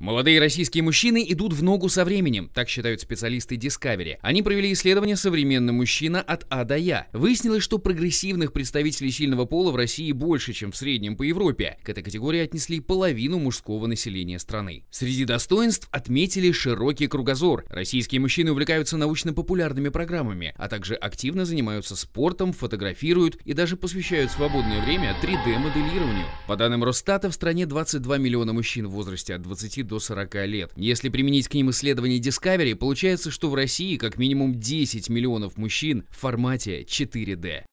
Молодые российские мужчины идут в ногу со временем, так считают специалисты Discovery. Они провели исследование «Современный мужчина от А до Я». Выяснилось, что прогрессивных представителей сильного пола в России больше, чем в среднем по Европе. К этой категории отнесли половину мужского населения страны. Среди достоинств отметили широкий кругозор. Российские мужчины увлекаются научно-популярными программами, а также активно занимаются спортом, фотографируют и даже посвящают свободное время 3D-моделированию. По данным Росстата, в стране 22 миллиона мужчин в возрасте от 20 до 40 лет. Если применить к ним исследования Discovery, получается, что в России как минимум 10 миллионов мужчин в формате 4D.